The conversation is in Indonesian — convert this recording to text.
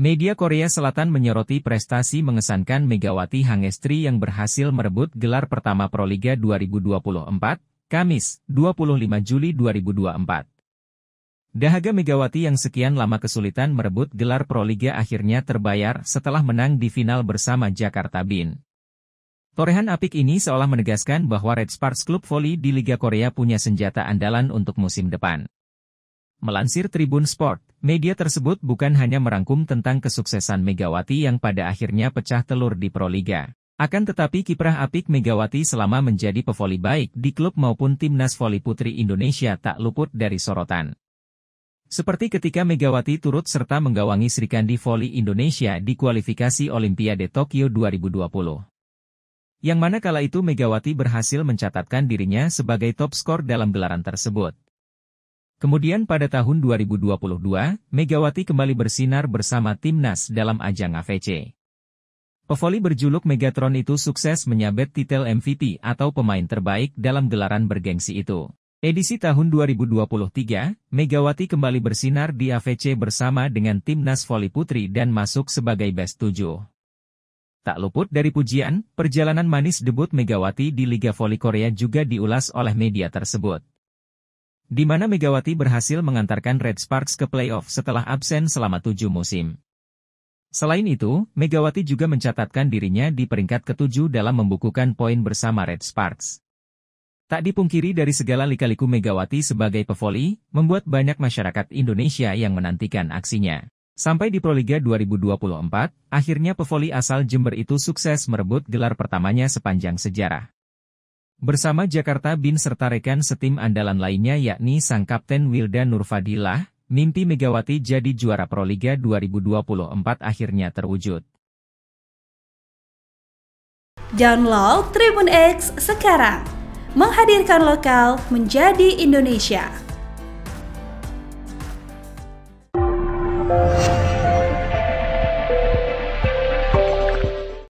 Media Korea Selatan menyoroti prestasi mengesankan Megawati Hangestri yang berhasil merebut gelar pertama Proliga 2024, Kamis, 25 Juli 2024. Dahaga Megawati yang sekian lama kesulitan merebut gelar Proliga akhirnya terbayar setelah menang di final bersama Jakarta Bin. Torehan apik ini seolah menegaskan bahwa Red Sparks Club Volley di Liga Korea punya senjata andalan untuk musim depan. Melansir Tribun Sport, media tersebut bukan hanya merangkum tentang kesuksesan Megawati yang pada akhirnya pecah telur di Proliga. Akan tetapi kiprah apik Megawati selama menjadi pevoli baik di klub maupun timnas voli putri Indonesia tak luput dari sorotan. Seperti ketika Megawati turut serta menggawangi Srikandi Voli Indonesia di kualifikasi Olimpiade Tokyo 2020 yang mana kala itu Megawati berhasil mencatatkan dirinya sebagai top skor dalam gelaran tersebut. Kemudian pada tahun 2022, Megawati kembali bersinar bersama timnas dalam ajang AVC. Pevoli berjuluk Megatron itu sukses menyabet titel MVP atau pemain terbaik dalam gelaran bergengsi itu. Edisi tahun 2023, Megawati kembali bersinar di AVC bersama dengan timnas voli putri dan masuk sebagai best 7. Tak luput dari pujian, perjalanan manis debut Megawati di Liga Voli Korea juga diulas oleh media tersebut di mana Megawati berhasil mengantarkan Red Sparks ke playoff setelah absen selama tujuh musim. Selain itu, Megawati juga mencatatkan dirinya di peringkat ketujuh dalam membukukan poin bersama Red Sparks. Tak dipungkiri dari segala lika-liku Megawati sebagai pevoli, membuat banyak masyarakat Indonesia yang menantikan aksinya. Sampai di Proliga 2024, akhirnya pevoli asal Jember itu sukses merebut gelar pertamanya sepanjang sejarah. Bersama Jakarta Bin serta rekan setim andalan lainnya yakni sang Kapten Wilda Nurfadilah, mimpi Megawati jadi juara Proliga 2024 akhirnya terwujud. Download Tribun X sekarang, menghadirkan lokal menjadi Indonesia.